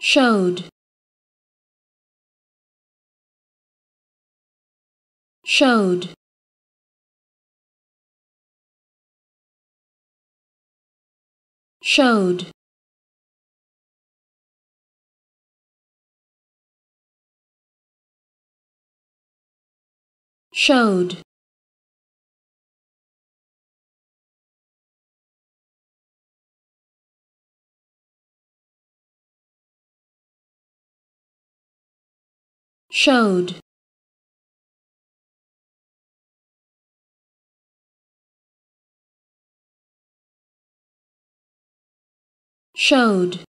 showed showed showed showed showed showed